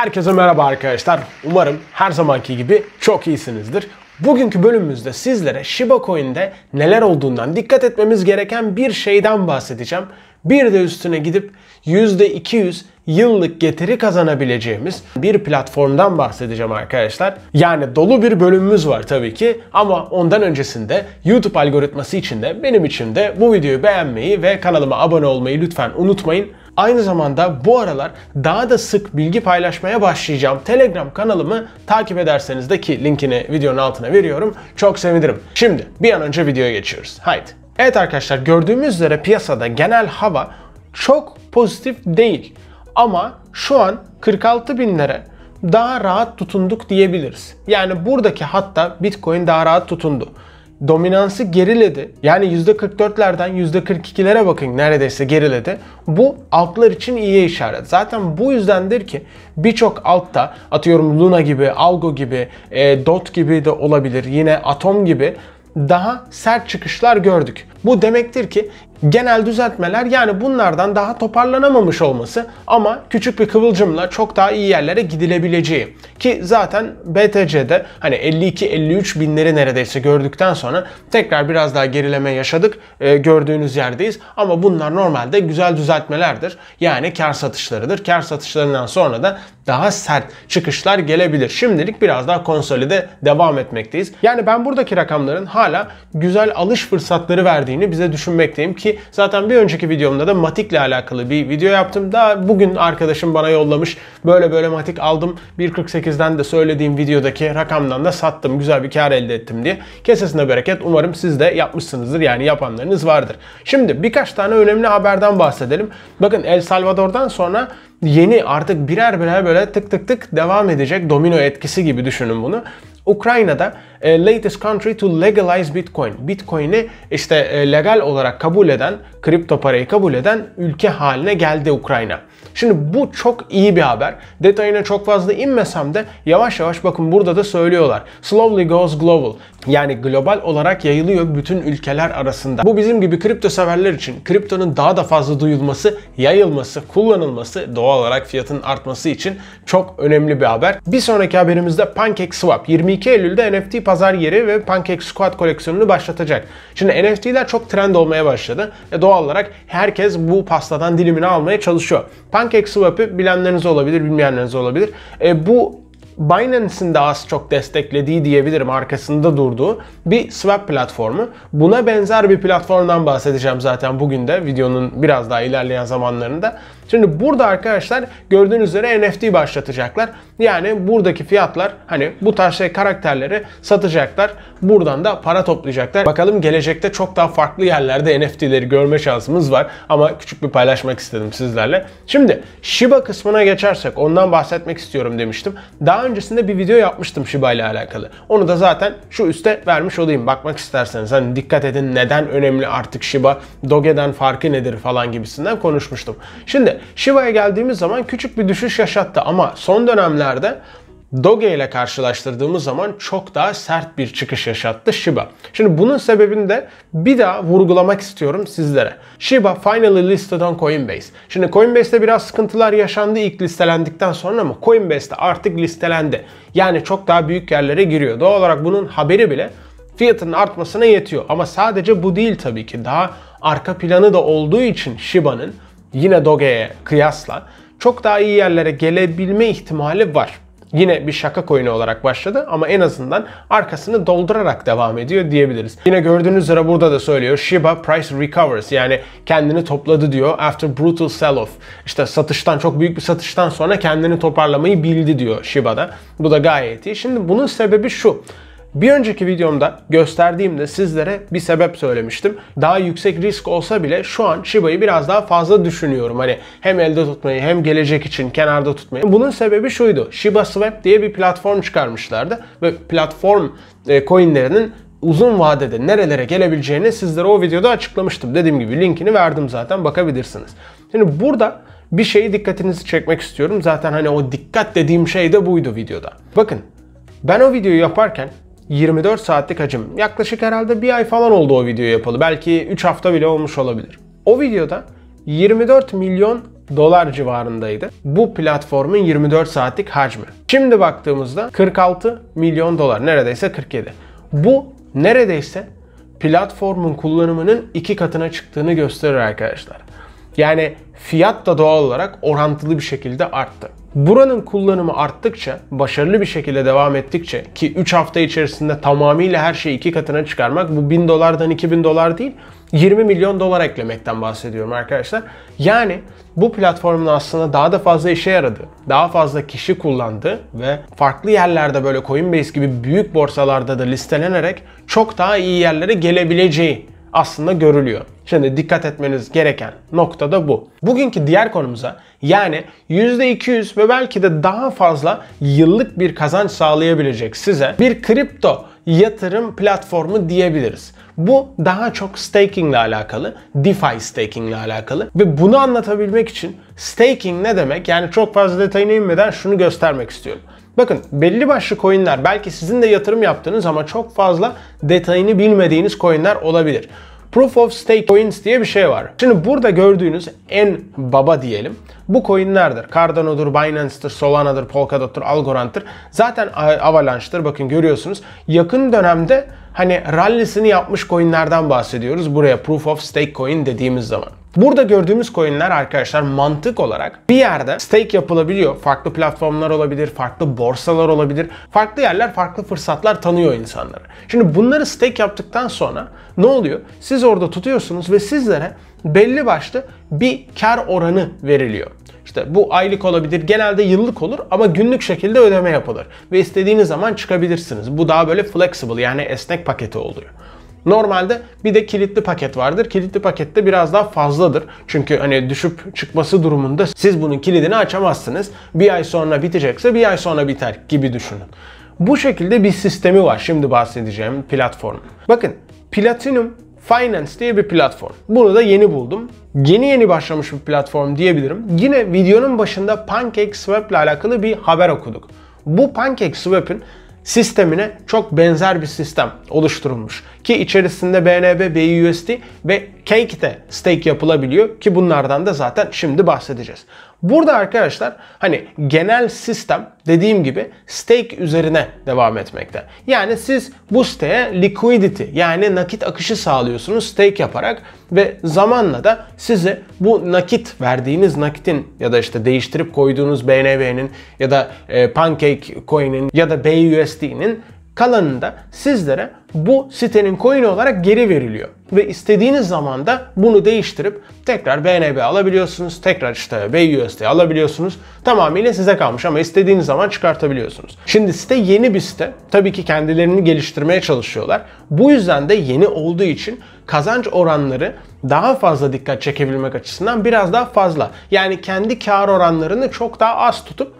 Herkese merhaba arkadaşlar. Umarım her zamanki gibi çok iyisinizdir. Bugünkü bölümümüzde sizlere Shiba Coin'de neler olduğundan dikkat etmemiz gereken bir şeyden bahsedeceğim. Bir de üstüne gidip %200 yıllık getiri kazanabileceğimiz bir platformdan bahsedeceğim arkadaşlar. Yani dolu bir bölümümüz var tabii ki ama ondan öncesinde YouTube algoritması için de benim için de bu videoyu beğenmeyi ve kanalıma abone olmayı lütfen unutmayın. Aynı zamanda bu aralar daha da sık bilgi paylaşmaya başlayacağım. Telegram kanalımı takip ederseniz de ki linkini videonun altına veriyorum. Çok sevinirim. Şimdi bir an önce videoya geçiyoruz. Haydi. Evet arkadaşlar gördüğümüz üzere piyasada genel hava çok pozitif değil. Ama şu an 46 binlere daha rahat tutunduk diyebiliriz. Yani buradaki hatta Bitcoin daha rahat tutundu dominansı geriledi. Yani %44'lerden %42'lere bakın neredeyse geriledi. Bu altlar için iyi işaret. Zaten bu yüzdendir ki birçok altta atıyorum Luna gibi, Algo gibi, e, Dot gibi de olabilir. Yine Atom gibi daha sert çıkışlar gördük. Bu demektir ki genel düzeltmeler yani bunlardan daha toparlanamamış olması ama küçük bir kıvılcımla çok daha iyi yerlere gidilebileceği. Ki zaten BTC'de hani 52-53 binleri neredeyse gördükten sonra tekrar biraz daha gerileme yaşadık. E, gördüğünüz yerdeyiz. Ama bunlar normalde güzel düzeltmelerdir. Yani kar satışlarıdır. Kar satışlarından sonra da daha sert çıkışlar gelebilir. Şimdilik biraz daha konsolide devam etmekteyiz. Yani ben buradaki rakamların hala güzel alış fırsatları verdiğini verdiğini bize düşünmekteyim ki zaten bir önceki videomda da Matik'le alakalı bir video yaptım. Daha bugün arkadaşım bana yollamış. Böyle böyle Matik aldım. 1.48'den de söylediğim videodaki rakamdan da sattım. Güzel bir kar elde ettim diye. Kesesine bereket. Umarım siz de yapmışsınızdır. Yani yapanlarınız vardır. Şimdi birkaç tane önemli haberden bahsedelim. Bakın El Salvador'dan sonra yeni artık birer birer böyle tık tık tık devam edecek domino etkisi gibi düşünün bunu. Ukrayna'da e, latest country to legalize Bitcoin. Bitcoin'i işte e, legal olarak kabul eden, kripto parayı kabul eden ülke haline geldi Ukrayna. Şimdi bu çok iyi bir haber. Detayına çok fazla inmesem de yavaş yavaş bakın burada da söylüyorlar. Slowly goes global. Yani global olarak yayılıyor bütün ülkeler arasında. Bu bizim gibi kripto severler için kriptonun daha da fazla duyulması, yayılması, kullanılması doğal olarak fiyatın artması için çok önemli bir haber. Bir sonraki haberimizde PancakeSwap 22 Eylül'de NFT pazar yeri ve Pancake Squad koleksiyonunu başlatacak. Şimdi NFT'ler çok trend olmaya başladı. ve doğal olarak herkes bu pastadan dilimini almaya çalışıyor. PancakeSwap'ı bilenleriniz olabilir, bilmeyenleriniz olabilir. E bu Binance'in de az çok desteklediği diyebilirim arkasında durduğu bir swap platformu. Buna benzer bir platformdan bahsedeceğim zaten bugün de videonun biraz daha ilerleyen zamanlarında. Şimdi burada arkadaşlar gördüğünüz üzere NFT başlatacaklar. Yani buradaki fiyatlar hani bu tarz şey karakterleri satacaklar. Buradan da para toplayacaklar. Bakalım gelecekte çok daha farklı yerlerde NFT'leri görme şansımız var. Ama küçük bir paylaşmak istedim sizlerle. Şimdi Shiba kısmına geçersek ondan bahsetmek istiyorum demiştim. Daha öncesinde bir video yapmıştım Shiba ile alakalı. Onu da zaten şu üste vermiş olayım. Bakmak isterseniz hani dikkat edin neden önemli artık Shiba, Doge'den farkı nedir falan gibisinden konuşmuştum. Şimdi Shiba'ya geldiğimiz zaman küçük bir düşüş yaşattı ama son dönemlerde Doge ile karşılaştırdığımız zaman çok daha sert bir çıkış yaşattı Shiba. Şimdi bunun sebebini de bir daha vurgulamak istiyorum sizlere. Shiba finally listed on Coinbase. Şimdi Coinbase'de biraz sıkıntılar yaşandı ilk listelendikten sonra ama Coinbase'de artık listelendi. Yani çok daha büyük yerlere giriyor. Doğal olarak bunun haberi bile fiyatının artmasına yetiyor. Ama sadece bu değil tabii ki. Daha arka planı da olduğu için Shiba'nın yine Doge'ye kıyasla çok daha iyi yerlere gelebilme ihtimali var. Yine bir şaka koyunu olarak başladı ama en azından arkasını doldurarak devam ediyor diyebiliriz. Yine gördüğünüz üzere burada da söylüyor. Shiba price recovers yani kendini topladı diyor. After brutal sell-off. İşte satıştan çok büyük bir satıştan sonra kendini toparlamayı bildi diyor Shiba'da. Bu da gayet iyi. Şimdi bunun sebebi şu. Bir önceki videomda gösterdiğimde sizlere bir sebep söylemiştim. Daha yüksek risk olsa bile şu an Shiba'yı biraz daha fazla düşünüyorum. Hani hem elde tutmayı hem gelecek için kenarda tutmayı. Bunun sebebi şuydu. Shiba Swap diye bir platform çıkarmışlardı ve platform e, coinlerinin uzun vadede nerelere gelebileceğini sizlere o videoda açıklamıştım. Dediğim gibi linkini verdim zaten bakabilirsiniz. Şimdi burada bir şeyi dikkatinizi çekmek istiyorum. Zaten hani o dikkat dediğim şey de buydu videoda. Bakın ben o videoyu yaparken 24 saatlik hacim. Yaklaşık herhalde bir ay falan oldu o videoyu yapalı. Belki 3 hafta bile olmuş olabilir. O videoda 24 milyon dolar civarındaydı. Bu platformun 24 saatlik hacmi. Şimdi baktığımızda 46 milyon dolar. Neredeyse 47. Bu neredeyse platformun kullanımının iki katına çıktığını gösterir arkadaşlar. Yani fiyat da doğal olarak orantılı bir şekilde arttı. Buranın kullanımı arttıkça, başarılı bir şekilde devam ettikçe ki 3 hafta içerisinde tamamıyla her şeyi 2 katına çıkarmak bu 1000 dolardan 2000 dolar değil 20 milyon dolar eklemekten bahsediyorum arkadaşlar. Yani bu platformun aslında daha da fazla işe yaradı. Daha fazla kişi kullandı ve farklı yerlerde böyle Coinbase gibi büyük borsalarda da listelenerek çok daha iyi yerlere gelebileceği aslında görülüyor. Şimdi dikkat etmeniz gereken nokta da bu. Bugünkü diğer konumuza yani %200 ve belki de daha fazla yıllık bir kazanç sağlayabilecek size bir kripto yatırım platformu diyebiliriz. Bu daha çok staking ile alakalı, DeFi staking ile alakalı ve bunu anlatabilmek için staking ne demek? Yani çok fazla detayına inmeden şunu göstermek istiyorum. Bakın belli başlı coinler belki sizin de yatırım yaptığınız ama çok fazla detayını bilmediğiniz coinler olabilir. Proof of Stake Coins diye bir şey var. Şimdi burada gördüğünüz en baba diyelim. Bu coinlerdir. Cardano'dur, Binance'dır, Solana'dır, Polkadot'tur, Algorand'tır. Zaten Avalanche'tır. bakın görüyorsunuz. Yakın dönemde hani rallisini yapmış coinlerden bahsediyoruz. Buraya Proof of Stake Coin dediğimiz zaman. Burada gördüğümüz coinler arkadaşlar mantık olarak bir yerde stake yapılabiliyor. Farklı platformlar olabilir, farklı borsalar olabilir. Farklı yerler farklı fırsatlar tanıyor insanları. Şimdi bunları stake yaptıktan sonra ne oluyor? Siz orada tutuyorsunuz ve sizlere belli başlı bir kar oranı veriliyor. İşte bu aylık olabilir, genelde yıllık olur ama günlük şekilde ödeme yapılır. Ve istediğiniz zaman çıkabilirsiniz. Bu daha böyle flexible yani esnek paketi oluyor. Normalde bir de kilitli paket vardır. Kilitli pakette biraz daha fazladır. Çünkü hani düşüp çıkması durumunda siz bunun kilidini açamazsınız. Bir ay sonra bitecekse bir ay sonra biter gibi düşünün. Bu şekilde bir sistemi var şimdi bahsedeceğim platform. Bakın Platinum Finance diye bir platform. Bunu da yeni buldum. Yeni yeni başlamış bir platform diyebilirim. Yine videonun başında PancakeSwap ile alakalı bir haber okuduk. Bu PancakeSwap'in sistemine çok benzer bir sistem oluşturulmuş. Ki içerisinde BNB, BUSD ve cake de stake yapılabiliyor ki bunlardan da zaten şimdi bahsedeceğiz. Burada arkadaşlar hani genel sistem dediğim gibi stake üzerine devam etmekte. Yani siz bu siteye liquidity yani nakit akışı sağlıyorsunuz stake yaparak ve zamanla da size bu nakit verdiğiniz nakitin ya da işte değiştirip koyduğunuz BNB'nin ya da e, Pancake Coin'in ya da BUSD'nin kalanında sizlere bu sitenin coin'i olarak geri veriliyor. Ve istediğiniz zaman da bunu değiştirip tekrar BNB alabiliyorsunuz. Tekrar işte BUSD alabiliyorsunuz. Tamamıyla size kalmış ama istediğiniz zaman çıkartabiliyorsunuz. Şimdi site yeni bir site. Tabii ki kendilerini geliştirmeye çalışıyorlar. Bu yüzden de yeni olduğu için kazanç oranları daha fazla dikkat çekebilmek açısından biraz daha fazla. Yani kendi kar oranlarını çok daha az tutup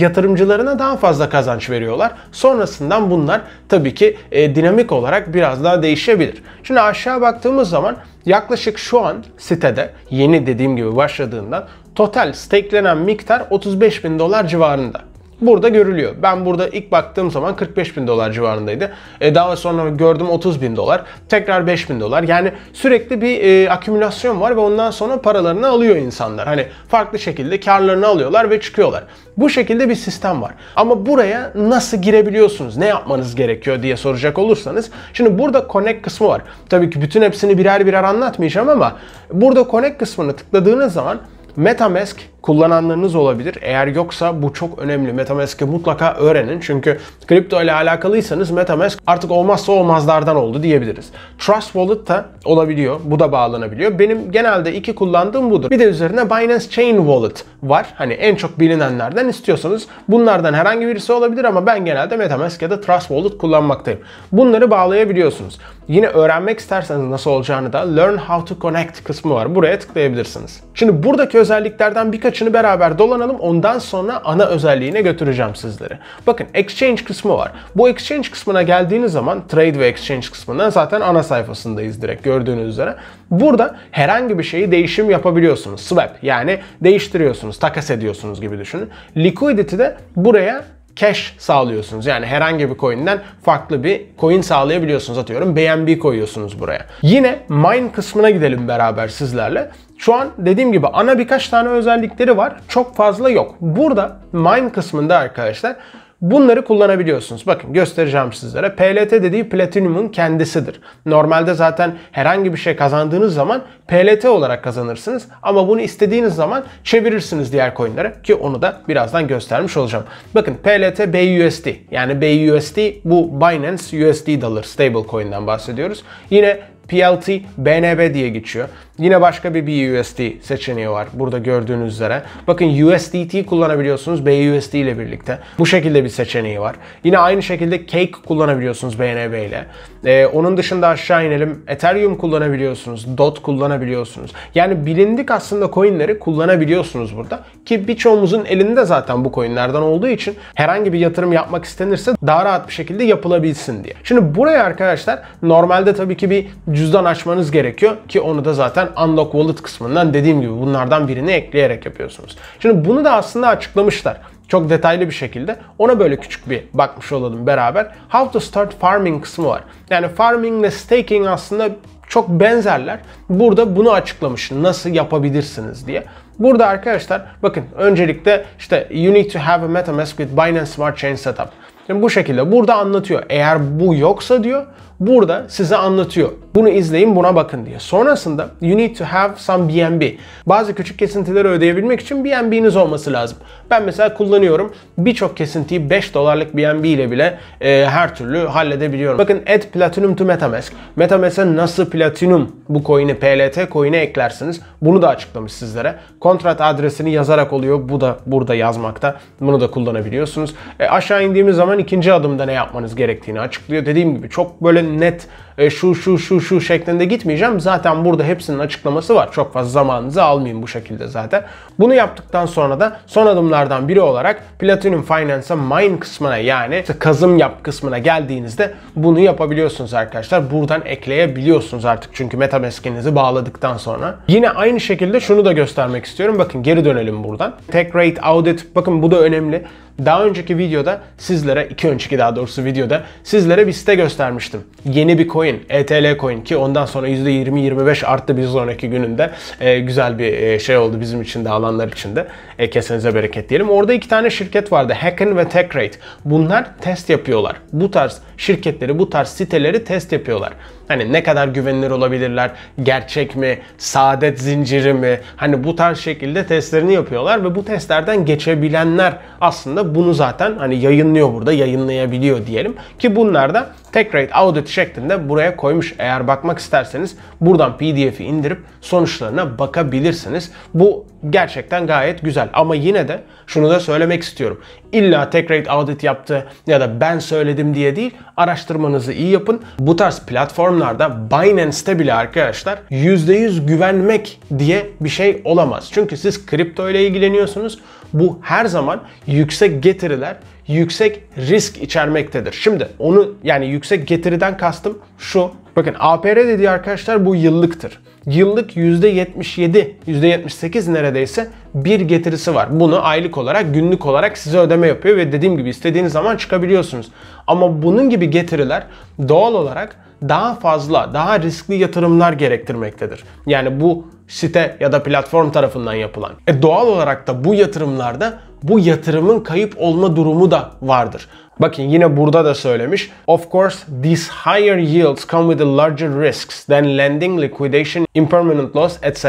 yatırımcılarına daha fazla kazanç veriyorlar. Sonrasından bunlar tabii ki e, dinamik olarak biraz daha değişebilir. Şimdi aşağı baktığımız zaman yaklaşık şu an sitede yeni dediğim gibi başladığından total stakelenen miktar 35 bin dolar civarında burada görülüyor. Ben burada ilk baktığım zaman 45 bin dolar civarındaydı. E, daha sonra gördüm 30 bin dolar. Tekrar 5 bin dolar. Yani sürekli bir e, akümülasyon var ve ondan sonra paralarını alıyor insanlar. Hani farklı şekilde karlarını alıyorlar ve çıkıyorlar. Bu şekilde bir sistem var. Ama buraya nasıl girebiliyorsunuz? Ne yapmanız gerekiyor diye soracak olursanız. Şimdi burada connect kısmı var. Tabii ki bütün hepsini birer birer anlatmayacağım ama burada connect kısmını tıkladığınız zaman MetaMask kullananlarınız olabilir. Eğer yoksa bu çok önemli. MetaMask'i mutlaka öğrenin. Çünkü kripto ile alakalıysanız MetaMask artık olmazsa olmazlardan oldu diyebiliriz. Trust Wallet da olabiliyor. Bu da bağlanabiliyor. Benim genelde iki kullandığım budur. Bir de üzerine Binance Chain Wallet var. Hani en çok bilinenlerden istiyorsanız bunlardan herhangi birisi olabilir ama ben genelde MetaMask ya da Trust Wallet kullanmaktayım. Bunları bağlayabiliyorsunuz. Yine öğrenmek isterseniz nasıl olacağını da Learn How to Connect kısmı var. Buraya tıklayabilirsiniz. Şimdi buradaki özelliklerden birkaçını beraber dolanalım. Ondan sonra ana özelliğine götüreceğim sizleri. Bakın Exchange kısmı var. Bu Exchange kısmına geldiğiniz zaman Trade ve Exchange kısmından zaten ana sayfasındayız direkt gördüğünüz üzere. Burada herhangi bir şeyi değişim yapabiliyorsunuz. Swap yani değiştiriyorsunuz, takas ediyorsunuz gibi düşünün. Liquidity de buraya cash sağlıyorsunuz. Yani herhangi bir coin'den farklı bir coin sağlayabiliyorsunuz. Atıyorum BNB koyuyorsunuz buraya. Yine mine kısmına gidelim beraber sizlerle. Şu an dediğim gibi ana birkaç tane özellikleri var. Çok fazla yok. Burada mine kısmında arkadaşlar Bunları kullanabiliyorsunuz. Bakın göstereceğim sizlere. PLT dediği Platinum'un kendisidir. Normalde zaten herhangi bir şey kazandığınız zaman PLT olarak kazanırsınız. Ama bunu istediğiniz zaman çevirirsiniz diğer coinlere ki onu da birazdan göstermiş olacağım. Bakın PLT BUSD yani BUSD bu Binance USD Dollar Stablecoin'den bahsediyoruz. Yine PLT BNB diye geçiyor. Yine başka bir BUSD seçeneği var burada gördüğünüz üzere. Bakın USDT kullanabiliyorsunuz BUSD ile birlikte. Bu şekilde bir seçeneği var. Yine aynı şekilde Cake kullanabiliyorsunuz BNB ile. Ee, onun dışında aşağı inelim. Ethereum kullanabiliyorsunuz. DOT kullanabiliyorsunuz. Yani bilindik aslında coinleri kullanabiliyorsunuz burada. Ki birçoğumuzun elinde zaten bu coinlerden olduğu için herhangi bir yatırım yapmak istenirse daha rahat bir şekilde yapılabilsin diye. Şimdi buraya arkadaşlar normalde tabii ki bir cüzdan açmanız gerekiyor ki onu da zaten zaten Unlock Wallet kısmından dediğim gibi bunlardan birini ekleyerek yapıyorsunuz. Şimdi bunu da aslında açıklamışlar çok detaylı bir şekilde. Ona böyle küçük bir bakmış olalım beraber. How to start farming kısmı var. Yani farming ve staking aslında çok benzerler. Burada bunu açıklamış. Nasıl yapabilirsiniz diye. Burada arkadaşlar bakın öncelikle işte you need to have a MetaMask with Binance Smart Chain Setup. Şimdi bu şekilde burada anlatıyor. Eğer bu yoksa diyor burada size anlatıyor bunu izleyin buna bakın diye. Sonrasında you need to have some BNB. Bazı küçük kesintileri ödeyebilmek için BNB'niz olması lazım. Ben mesela kullanıyorum. Birçok kesintiyi 5 dolarlık BNB ile bile e, her türlü halledebiliyorum. Bakın add platinum to metamask. Metamask'e nasıl platinum bu coin'i PLT coin'e eklersiniz. Bunu da açıklamış sizlere. Kontrat adresini yazarak oluyor. Bu da burada yazmakta. Bunu da kullanabiliyorsunuz. E, aşağı indiğimiz zaman ikinci adımda ne yapmanız gerektiğini açıklıyor. Dediğim gibi çok böyle net e, şu şu şu şu şeklinde gitmeyeceğim. Zaten burada hepsinin açıklaması var. Çok fazla zamanınızı almayayım bu şekilde zaten. Bunu yaptıktan sonra da son adımlardan biri olarak Platinum Finance'a mine kısmına yani kazım yap kısmına geldiğinizde bunu yapabiliyorsunuz arkadaşlar. Buradan ekleyebiliyorsunuz artık çünkü MetaMask'inizi bağladıktan sonra. Yine aynı şekilde şunu da göstermek istiyorum. Bakın geri dönelim buradan. Tech Rate Audit bakın bu da önemli. Daha önceki videoda sizlere, iki önceki daha doğrusu videoda sizlere bir site göstermiştim. Yeni bir coin, ETL coin ki ondan sonra %20-25 arttı bir sonraki gününde. E, güzel bir e, şey oldu bizim için de alanlar için de. E, kesenize bereket diyelim. Orada iki tane şirket vardı. Hacken ve TechRate. Bunlar test yapıyorlar. Bu tarz şirketleri bu tarz siteleri test yapıyorlar. Hani ne kadar güvenilir olabilirler, gerçek mi, saadet zinciri mi? Hani bu tarz şekilde testlerini yapıyorlar ve bu testlerden geçebilenler aslında bunu zaten hani yayınlıyor burada, yayınlayabiliyor diyelim. Ki bunlar da tek rate audit şeklinde buraya koymuş. Eğer bakmak isterseniz buradan pdf'i indirip sonuçlarına bakabilirsiniz. Bu gerçekten gayet güzel ama yine de şunu da söylemek istiyorum. İlla tek rate audit yaptı ya da ben söyledim diye değil araştırmanızı iyi yapın. Bu tarz platformlarda Binance'te bile arkadaşlar %100 güvenmek diye bir şey olamaz. Çünkü siz kripto ile ilgileniyorsunuz. Bu her zaman yüksek getiriler, yüksek risk içermektedir. Şimdi onu yani yüksek getiriden kastım şu Bakın APR dediği arkadaşlar bu yıllıktır. Yıllık %77, %78 neredeyse bir getirisi var. Bunu aylık olarak, günlük olarak size ödeme yapıyor ve dediğim gibi istediğiniz zaman çıkabiliyorsunuz. Ama bunun gibi getiriler doğal olarak daha fazla, daha riskli yatırımlar gerektirmektedir. Yani bu site ya da platform tarafından yapılan. E doğal olarak da bu yatırımlarda bu yatırımın kayıp olma durumu da vardır. Bakın yine burada da söylemiş. Of course these higher yields come with a larger risks than lending, liquidation, impermanent loss etc.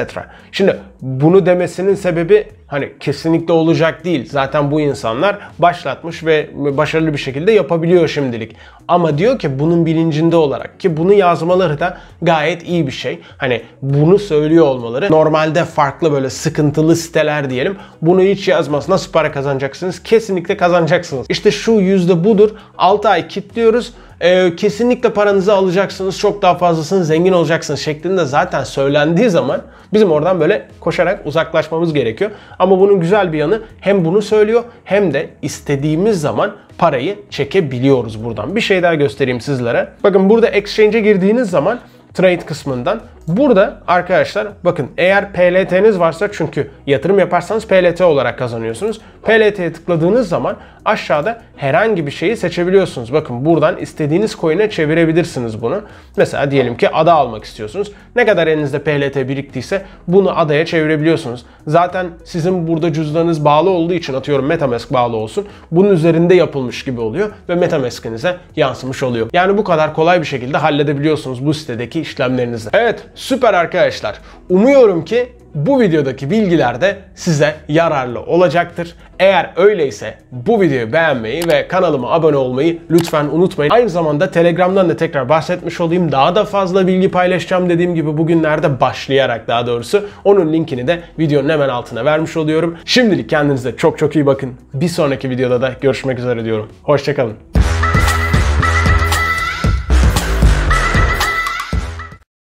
Şimdi bunu demesinin sebebi hani kesinlikle olacak değil. Zaten bu insanlar başlatmış ve başarılı bir şekilde yapabiliyor şimdilik. Ama diyor ki bunun bilincinde olarak ki bunu yazmaları da gayet iyi bir şey. Hani bunu söylüyor olma yazmaları normalde farklı böyle sıkıntılı siteler diyelim. Bunu hiç yazmaz. Nasıl para kazanacaksınız? Kesinlikle kazanacaksınız. İşte şu yüzde budur. 6 ay kilitliyoruz. ee, kesinlikle paranızı alacaksınız, çok daha fazlasını zengin olacaksınız şeklinde zaten söylendiği zaman bizim oradan böyle koşarak uzaklaşmamız gerekiyor. Ama bunun güzel bir yanı hem bunu söylüyor hem de istediğimiz zaman parayı çekebiliyoruz buradan. Bir şey daha göstereyim sizlere. Bakın burada exchange'e girdiğiniz zaman trade kısmından Burada arkadaşlar bakın eğer PLT'niz varsa çünkü yatırım yaparsanız PLT olarak kazanıyorsunuz. PLT'ye tıkladığınız zaman aşağıda herhangi bir şeyi seçebiliyorsunuz. Bakın buradan istediğiniz coin'e çevirebilirsiniz bunu. Mesela diyelim ki ada almak istiyorsunuz. Ne kadar elinizde PLT biriktiyse bunu adaya çevirebiliyorsunuz. Zaten sizin burada cüzdanınız bağlı olduğu için atıyorum Metamask bağlı olsun. Bunun üzerinde yapılmış gibi oluyor ve Metamask'inize yansımış oluyor. Yani bu kadar kolay bir şekilde halledebiliyorsunuz bu sitedeki işlemlerinizi. Evet Süper arkadaşlar. Umuyorum ki bu videodaki bilgiler de size yararlı olacaktır. Eğer öyleyse bu videoyu beğenmeyi ve kanalıma abone olmayı lütfen unutmayın. Aynı zamanda Telegram'dan da tekrar bahsetmiş olayım. Daha da fazla bilgi paylaşacağım dediğim gibi bugünlerde başlayarak daha doğrusu. Onun linkini de videonun hemen altına vermiş oluyorum. Şimdilik kendinize çok çok iyi bakın. Bir sonraki videoda da görüşmek üzere diyorum. Hoşçakalın.